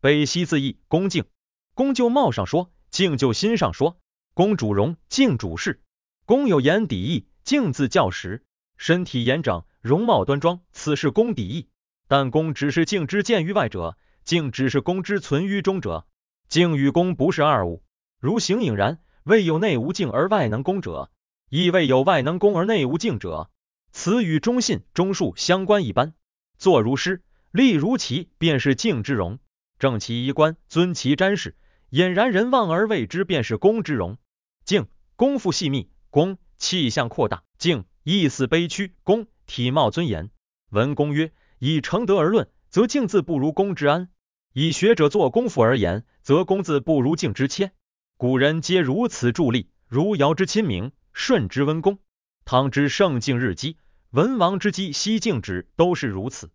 北西自义，恭敬。公就貌上说，敬就心上说。公主容，敬主事。公有言底意，敬自教时。身体严整，容貌端庄，此是公底意。但公只是敬之见于外者，敬只是公之存于中者。敬与公不是二物，如形影然。未有内无敬而外能公者，亦未有外能公而内无敬者。此与忠信、忠恕相关一般。坐如师，立如齐，便是敬之容。正其衣冠，尊其瞻视，俨然人望而畏之，便是公之容。敬功夫细密，公气象扩大，敬意思卑屈，公体貌尊严。文公曰：以诚德而论，则敬字不如公之安；以学者做功夫而言，则公字不如敬之谦。古人皆如此助力，如尧之亲民，舜之温公，汤之圣敬日积，文王之积息敬之，都是如此。